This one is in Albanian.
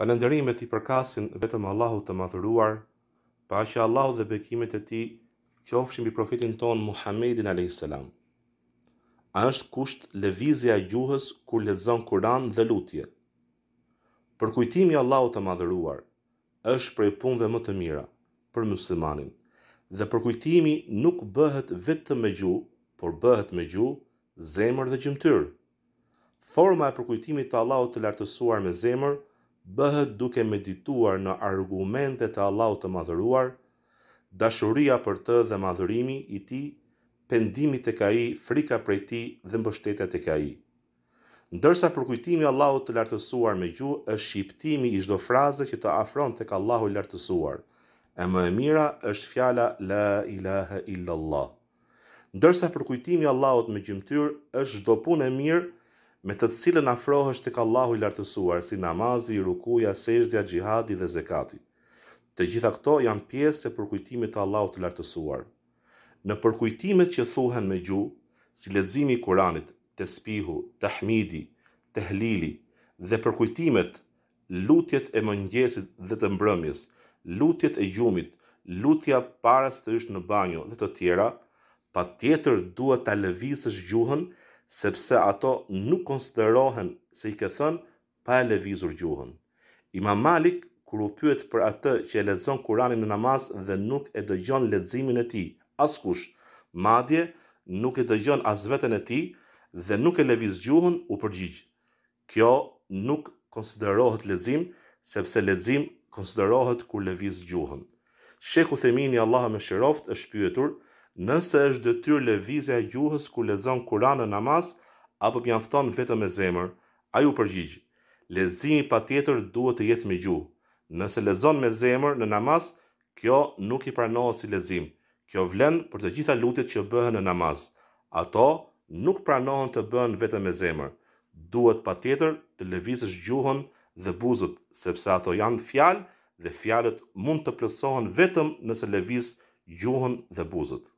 Falënderimet i përkasin vetëm Allahut të madhëruar, pa që Allahu dhe bekimet e tij qofshin mbi profetin ton Muhammedin alayhis salam. A është kusht lëvizja e gjuhës kur lexon Kur'an dhe lutje? Për kujtimi Allahut të madhëruar është prej punëve më të mira për muslimanin. Dhe për kujtimi nuk bëhet vetëm me gjuhë, por bëhet me gjuhë, zemër dhe gjymtyr. Forma e përkujtimit të Allahut të lartësuar me zemër bëhet duke medituar në argumentet të Allahut të madhëruar, dashuria për të dhe madhërimi i ti, pendimi të ka i, frika prej ti dhe mbështetet të ka i. Ndërsa përkujtimi Allahut të lartësuar me gju, është shqiptimi i çdo fraze që të afron tek Allahu i lartësuar. E më e mira është fjala la ilaha illa Allah. Ndërsa përkujtimi Allahut me gjymtyr është çdo punë e mirë me të cilën afrohesh tek Allahu i lartësuar si namazi, rukuja, sejdja, xhihadi dhe zakati. Të gjitha këto janë pjesë e përkujtimit të Allahut të lartësuar. Në përkujtimet që thuhen me gjuhë, si leximi i Kuranit, tasbihu, tahmidi, tehlili dhe përkujtimet, lutjet e mëngjesit dhe të mbrëmjes, lutjet e gjumit, lutja para se të hysh në banjo dhe të tjera, patjetër duhet ta lëvizësh gjuhën sepse ato nuk konsiderohen se i ke thënë pa e levizur gjuhën. Imam Malik, kur u pyet për atë që e lexon Kur'anin në namaz dhe nuk e dëgjon leximin e tij, askush, madje nuk e dëgjon as veten e tij dhe nuk e lëviz gjuhën, u përgjigj. Kjo nuk konsiderohet lexim, sepse lexim konsiderohet kur lëviz gjuhën. Shekhu Themini Allahu më është pyetur, Nëse është detyrë lëvizja e gjuhës ku lexon Kur'anin në namaz, apo mjafton vetëm me zemër, ai u përgjigj. pa patjetër duhet të jetë me gjuhë. Nëse lexon me zemër në namaz, kjo nuk i pranohet si lezim. Kjo vlen për të gjitha lutjet që bëhen në namaz. Ato nuk pranohen të bëhen vetëm me zemër. Duhet patjetër të lëvizësh gjuhën dhe buzët, sepse ato janë fjalë dhe fjalët mund të plotësohen vetëm nëse lëviz gjuhën dhe buzët.